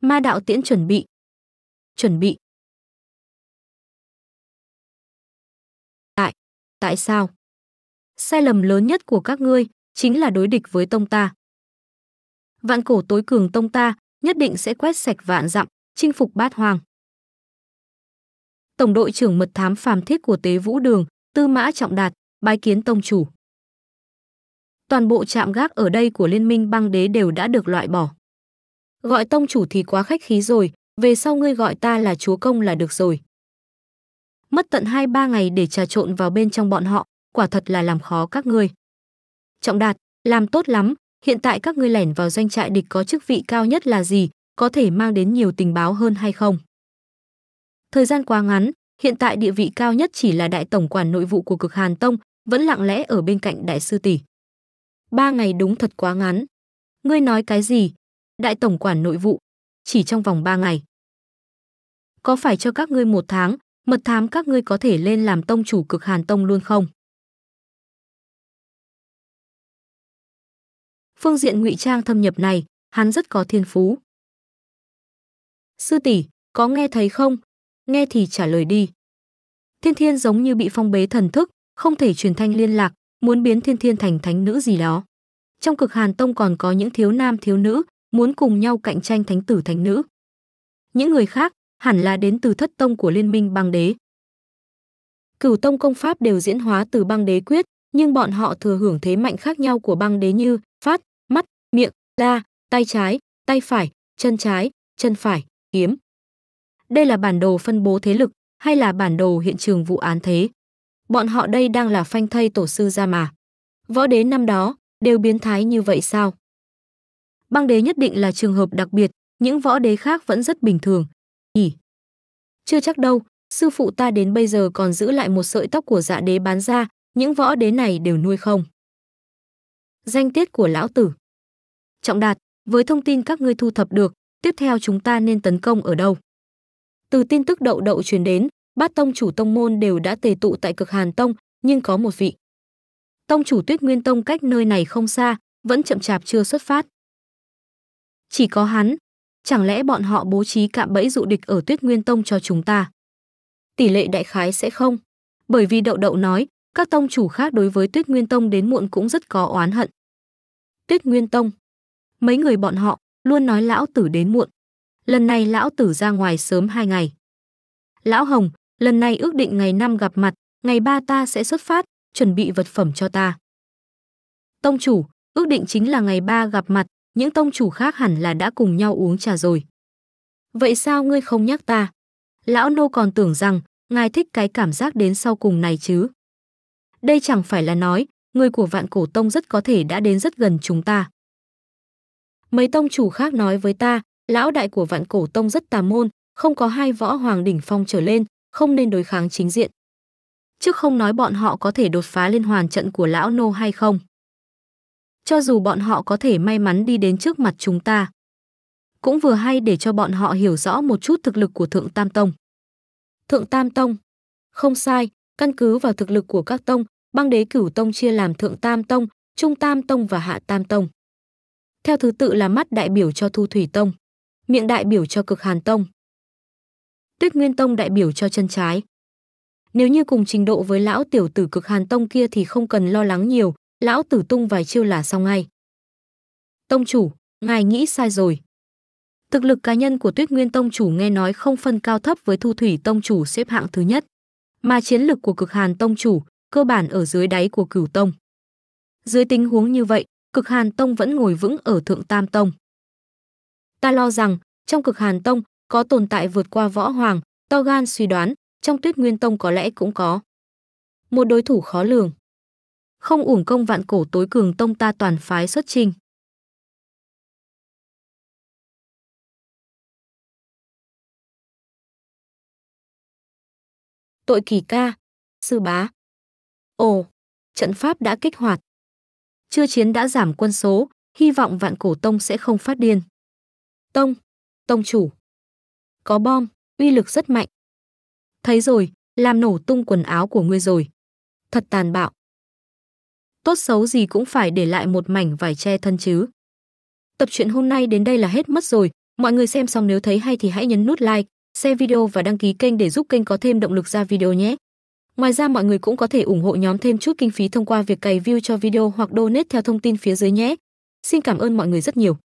Ma đạo tiễn chuẩn bị. Chuẩn bị. Tại, tại sao? Sai lầm lớn nhất của các ngươi chính là đối địch với tông ta. Vạn cổ tối cường tông ta nhất định sẽ quét sạch vạn dặm, chinh phục bát hoàng. Tổng đội trưởng mật thám phàm thiết của Tế Vũ Đường, Tư Mã Trọng Đạt, bái kiến tông chủ. Toàn bộ trạm gác ở đây của Liên minh băng đế đều đã được loại bỏ gọi tông chủ thì quá khách khí rồi, về sau ngươi gọi ta là chúa công là được rồi. Mất tận 2-3 ngày để trà trộn vào bên trong bọn họ, quả thật là làm khó các ngươi. Trọng đạt, làm tốt lắm, hiện tại các ngươi lẻn vào doanh trại địch có chức vị cao nhất là gì, có thể mang đến nhiều tình báo hơn hay không? Thời gian quá ngắn, hiện tại địa vị cao nhất chỉ là đại tổng quản nội vụ của cực Hàn Tông, vẫn lặng lẽ ở bên cạnh đại sư tỷ. Ba ngày đúng thật quá ngắn. Ngươi nói cái gì, đại tổng quản nội vụ, chỉ trong vòng 3 ngày. Có phải cho các ngươi một tháng, mật thám các ngươi có thể lên làm tông chủ cực hàn tông luôn không? Phương diện ngụy trang thâm nhập này, hắn rất có thiên phú. Sư tỷ, có nghe thấy không? Nghe thì trả lời đi. Thiên Thiên giống như bị phong bế thần thức, không thể truyền thanh liên lạc, muốn biến Thiên Thiên thành thánh nữ gì đó. Trong cực Hàn Tông còn có những thiếu nam thiếu nữ, muốn cùng nhau cạnh tranh thánh tử thánh nữ. Những người khác hẳn là đến từ thất tông của liên minh băng đế. Cửu tông công pháp đều diễn hóa từ băng đế quyết, nhưng bọn họ thừa hưởng thế mạnh khác nhau của băng đế như phát, mắt, miệng, la, tay trái, tay phải, chân trái, chân phải, kiếm. Đây là bản đồ phân bố thế lực hay là bản đồ hiện trường vụ án thế. Bọn họ đây đang là phanh thây tổ sư ra mà. Võ đế năm đó đều biến thái như vậy sao? Băng đế nhất định là trường hợp đặc biệt, những võ đế khác vẫn rất bình thường. Nhỉ? Chưa chắc đâu, sư phụ ta đến bây giờ còn giữ lại một sợi tóc của dạ đế bán ra, những võ đế này đều nuôi không. Danh tiết của lão tử Trọng đạt, với thông tin các ngươi thu thập được, tiếp theo chúng ta nên tấn công ở đâu? Từ tin tức đậu đậu truyền đến, bát tông chủ tông môn đều đã tề tụ tại cực hàn tông, nhưng có một vị. Tông chủ tuyết nguyên tông cách nơi này không xa, vẫn chậm chạp chưa xuất phát. Chỉ có hắn. Chẳng lẽ bọn họ bố trí cạm bẫy dụ địch ở Tuyết Nguyên Tông cho chúng ta? Tỷ lệ đại khái sẽ không. Bởi vì Đậu Đậu nói, các tông chủ khác đối với Tuyết Nguyên Tông đến muộn cũng rất có oán hận. Tuyết Nguyên Tông. Mấy người bọn họ luôn nói lão tử đến muộn. Lần này lão tử ra ngoài sớm hai ngày. Lão Hồng, lần này ước định ngày năm gặp mặt, ngày ba ta sẽ xuất phát, chuẩn bị vật phẩm cho ta. Tông chủ, ước định chính là ngày ba gặp mặt, những tông chủ khác hẳn là đã cùng nhau uống trà rồi. Vậy sao ngươi không nhắc ta? Lão nô còn tưởng rằng, ngài thích cái cảm giác đến sau cùng này chứ. Đây chẳng phải là nói, người của vạn cổ tông rất có thể đã đến rất gần chúng ta. Mấy tông chủ khác nói với ta, lão đại của vạn cổ tông rất tà môn, không có hai võ hoàng đỉnh phong trở lên, không nên đối kháng chính diện. Chứ không nói bọn họ có thể đột phá lên hoàn trận của lão nô hay không cho dù bọn họ có thể may mắn đi đến trước mặt chúng ta. Cũng vừa hay để cho bọn họ hiểu rõ một chút thực lực của Thượng Tam Tông. Thượng Tam Tông. Không sai, căn cứ vào thực lực của các tông, băng đế cửu tông chia làm Thượng Tam Tông, Trung Tam Tông và Hạ Tam Tông. Theo thứ tự là mắt đại biểu cho Thu Thủy Tông, miệng đại biểu cho Cực Hàn Tông. Tuyết Nguyên Tông đại biểu cho chân trái. Nếu như cùng trình độ với lão tiểu tử Cực Hàn Tông kia thì không cần lo lắng nhiều, lão tử tung vài chiêu là xong ngay. Tông chủ, ngài nghĩ sai rồi. Thực lực cá nhân của Tuyết Nguyên Tông chủ nghe nói không phân cao thấp với Thu Thủy Tông chủ xếp hạng thứ nhất, mà chiến lực của Cực Hàn Tông chủ cơ bản ở dưới đáy của Cửu Tông. Dưới tình huống như vậy, Cực Hàn Tông vẫn ngồi vững ở Thượng Tam Tông. Ta lo rằng, trong Cực Hàn Tông có tồn tại vượt qua võ hoàng, to gan suy đoán, trong Tuyết Nguyên Tông có lẽ cũng có. Một đối thủ khó lường không uổng công vạn cổ tối cường tông ta toàn phái xuất trình. Tội kỳ ca, sư bá. Ồ, trận pháp đã kích hoạt. Chưa chiến đã giảm quân số, hy vọng vạn cổ tông sẽ không phát điên. Tông, tông chủ. Có bom, uy lực rất mạnh. Thấy rồi, làm nổ tung quần áo của ngươi rồi. Thật tàn bạo tốt xấu gì cũng phải để lại một mảnh vải che thân chứ. Tập truyện hôm nay đến đây là hết mất rồi, mọi người xem xong nếu thấy hay thì hãy nhấn nút like, share video và đăng ký kênh để giúp kênh có thêm động lực ra video nhé. Ngoài ra mọi người cũng có thể ủng hộ nhóm thêm chút kinh phí thông qua việc cày view cho video hoặc donate theo thông tin phía dưới nhé. Xin cảm ơn mọi người rất nhiều.